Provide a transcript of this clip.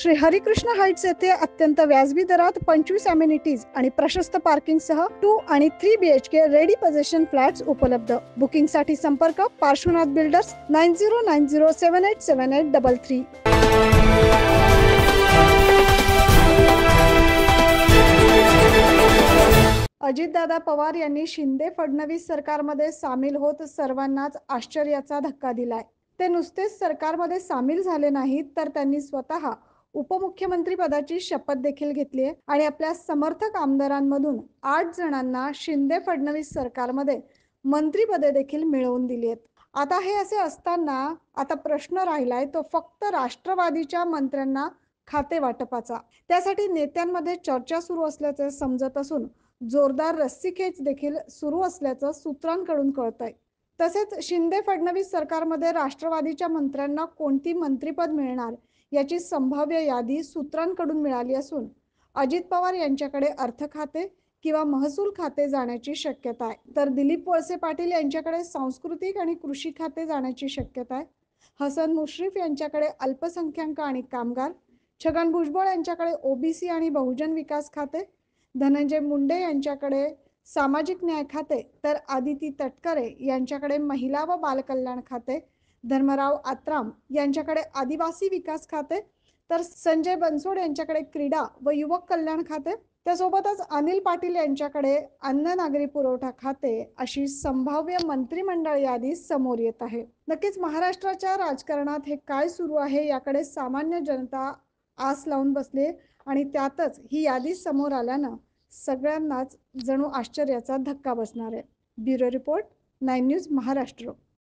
Shri Harikrishna heights येथे अत्यंत व्याजबी दरात पंचवीस अमेनिटीज आणि प्रशस्त पार्किंग सह टू आणि three B H K ready position flats उपलब्ध बुकिंग साठी संपर्क Parshwanath builders nine zero nine zero seven eight seven eight double three Ajitdada Pawar यांनी शिंदे फडणवीस सरकारमध्ये सामील होत सर्वांनाच आश्चर्याचा धक्का दिलाय ते नुसतेच सरकारमध्ये सामील झाले नाहीत तर त्यांनी स्वतः उपमुख्यमंत्री पदाची शपथ देखील घेतली आहे आणि आपल्या समर्थक आमदारांमधून आठ जणांना शिंदे फडणवीस सरकारमध्ये मंत्रीपदे देखील मिळवून दिली आहेत आता हे असे असताना आता प्रश्न राहिलाय तो फक्त राष्ट्रवादीच्या मंत्र्यांना खाते वाटपाचा त्यासाठी नेत्यांमध्ये चर्चा सुरू असल्याचे समजत असून जोरदार रस्सीखेच देखील सुरू असल्याचं सूत्रांकडून कळत आहे तसेच शिंदे फडणवीस सरकारमध्ये राष्ट्रवादीच्या मंत्र्यांना कोणती मंत्रीपद मिळणार याची संभाव्य यादी सूत्रांकडून मिळाली असून अजित पवार यांच्याकडे अर्थ खाते किंवा महसूल खाते जाण्याची शक्यता आहे तर दिलीप वळसे पाटील यांच्याकडे सांस्कृतिक आणि कृषी खाते जाण्याची शक्यता आहे हसन मुश्रीफ यांच्याकडे अल्पसंख्याक आणि कामगार छगन भुजबळ यांच्याकडे ओबीसी आणि बहुजन विकास खाते धनंजय मुंडे यांच्याकडे सामाजिक न्याय खाते तर आदिती तटकरे यांच्याकडे महिला व बालकल्याण खाते धर्मराव आत्राम यांच्याकडे आदिवासी विकास खाते तर संजय बनसोड यांच्याकडे क्रीडा व युवक कल्याण खाते त्यासोबतच अनिल पाटील यांच्याकडे अन्न नागरी पुरवठा खाते अशी संभाव्य मंत्रिमंडळ यादी समोर येत आहे नक्कीच महाराष्ट्राच्या राजकारणात हे काय सुरू आहे याकडे सामान्य जनता आस लावून बसली आणि त्यातच ही यादी समोर आल्यानं सगळ्यांनाच जणू आश्चर्याचा धक्का बसणार आहे bureau report nine news Maharashtra